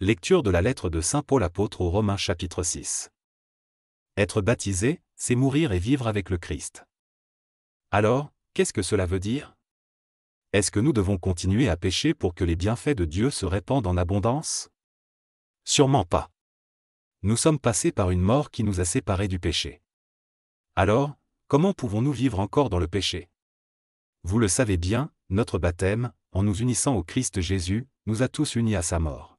Lecture de la lettre de Saint Paul apôtre aux Romains chapitre 6. Être baptisé, c'est mourir et vivre avec le Christ. Alors, qu'est-ce que cela veut dire Est-ce que nous devons continuer à pécher pour que les bienfaits de Dieu se répandent en abondance Sûrement pas. Nous sommes passés par une mort qui nous a séparés du péché. Alors, comment pouvons-nous vivre encore dans le péché Vous le savez bien, notre baptême, en nous unissant au Christ Jésus, nous a tous unis à sa mort.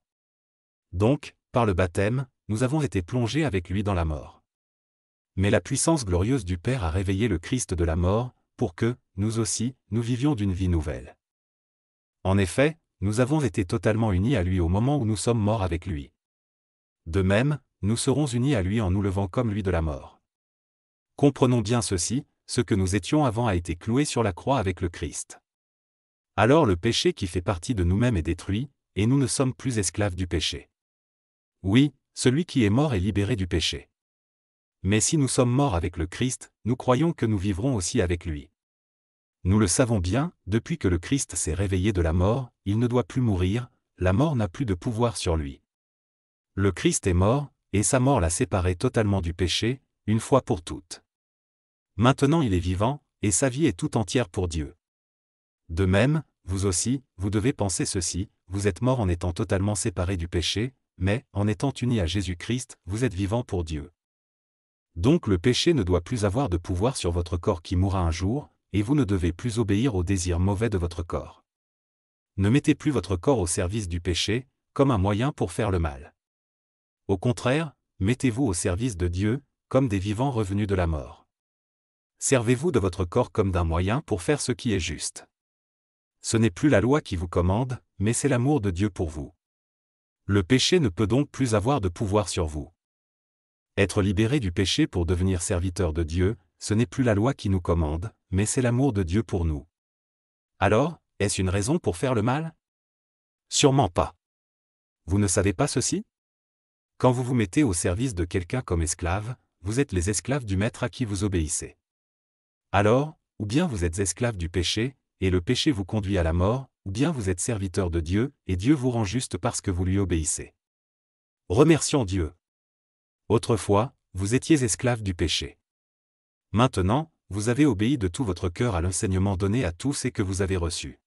Donc, par le baptême, nous avons été plongés avec lui dans la mort. Mais la puissance glorieuse du Père a réveillé le Christ de la mort, pour que, nous aussi, nous vivions d'une vie nouvelle. En effet, nous avons été totalement unis à lui au moment où nous sommes morts avec lui. De même, nous serons unis à lui en nous levant comme lui de la mort. Comprenons bien ceci, ce que nous étions avant a été cloué sur la croix avec le Christ. Alors le péché qui fait partie de nous-mêmes est détruit, et nous ne sommes plus esclaves du péché. Oui, celui qui est mort est libéré du péché. Mais si nous sommes morts avec le Christ, nous croyons que nous vivrons aussi avec lui. Nous le savons bien, depuis que le Christ s'est réveillé de la mort, il ne doit plus mourir, la mort n'a plus de pouvoir sur lui. Le Christ est mort, et sa mort l'a séparé totalement du péché, une fois pour toutes. Maintenant il est vivant, et sa vie est tout entière pour Dieu. De même, vous aussi, vous devez penser ceci, vous êtes mort en étant totalement séparé du péché, mais, en étant unis à Jésus-Christ, vous êtes vivants pour Dieu. Donc le péché ne doit plus avoir de pouvoir sur votre corps qui mourra un jour, et vous ne devez plus obéir aux désirs mauvais de votre corps. Ne mettez plus votre corps au service du péché, comme un moyen pour faire le mal. Au contraire, mettez-vous au service de Dieu, comme des vivants revenus de la mort. Servez-vous de votre corps comme d'un moyen pour faire ce qui est juste. Ce n'est plus la loi qui vous commande, mais c'est l'amour de Dieu pour vous. Le péché ne peut donc plus avoir de pouvoir sur vous. Être libéré du péché pour devenir serviteur de Dieu, ce n'est plus la loi qui nous commande, mais c'est l'amour de Dieu pour nous. Alors, est-ce une raison pour faire le mal Sûrement pas. Vous ne savez pas ceci Quand vous vous mettez au service de quelqu'un comme esclave, vous êtes les esclaves du maître à qui vous obéissez. Alors, ou bien vous êtes esclave du péché, et le péché vous conduit à la mort, bien vous êtes serviteur de Dieu, et Dieu vous rend juste parce que vous lui obéissez. Remercions Dieu. Autrefois, vous étiez esclave du péché. Maintenant, vous avez obéi de tout votre cœur à l'enseignement donné à tous et que vous avez reçu.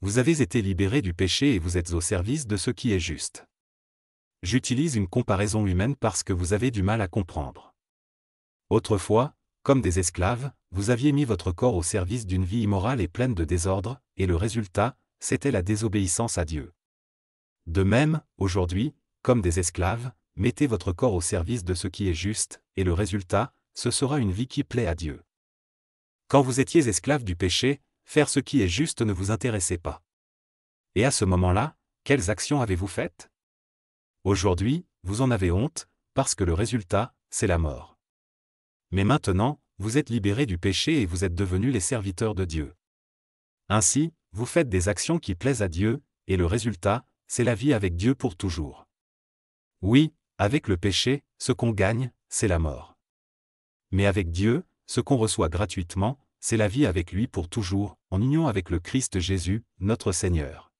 Vous avez été libéré du péché et vous êtes au service de ce qui est juste. J'utilise une comparaison humaine parce que vous avez du mal à comprendre. Autrefois, comme des esclaves, vous aviez mis votre corps au service d'une vie immorale et pleine de désordre, et le résultat, c'était la désobéissance à Dieu. De même, aujourd'hui, comme des esclaves, mettez votre corps au service de ce qui est juste, et le résultat, ce sera une vie qui plaît à Dieu. Quand vous étiez esclave du péché, faire ce qui est juste ne vous intéressait pas. Et à ce moment-là, quelles actions avez-vous faites Aujourd'hui, vous en avez honte, parce que le résultat, c'est la mort. Mais maintenant, vous êtes libérés du péché et vous êtes devenus les serviteurs de Dieu. Ainsi, vous faites des actions qui plaisent à Dieu, et le résultat, c'est la vie avec Dieu pour toujours. Oui, avec le péché, ce qu'on gagne, c'est la mort. Mais avec Dieu, ce qu'on reçoit gratuitement, c'est la vie avec lui pour toujours, en union avec le Christ Jésus, notre Seigneur.